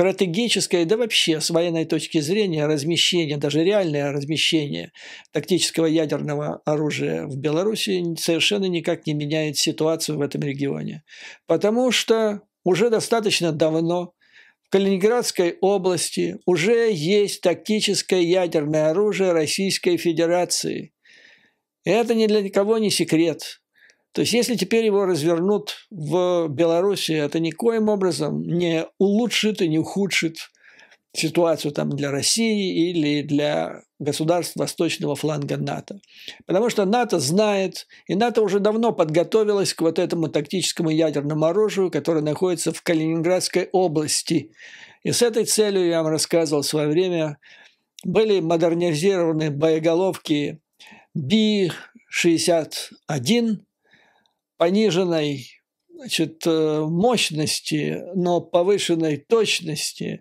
стратегическое, да вообще с военной точки зрения размещение, даже реальное размещение тактического ядерного оружия в Беларуси совершенно никак не меняет ситуацию в этом регионе. Потому что уже достаточно давно в Калининградской области уже есть тактическое ядерное оружие Российской Федерации. Это ни для кого не секрет. То есть, если теперь его развернут в Беларуси, это никоим образом не улучшит и не ухудшит ситуацию там для России или для государств восточного фланга НАТО. Потому что НАТО знает, и НАТО уже давно подготовилось к вот этому тактическому ядерному оружию, которое находится в Калининградской области. И с этой целью, я вам рассказывал в свое время, были модернизированы боеголовки Би-61, пониженной значит, э, мощности, но повышенной точности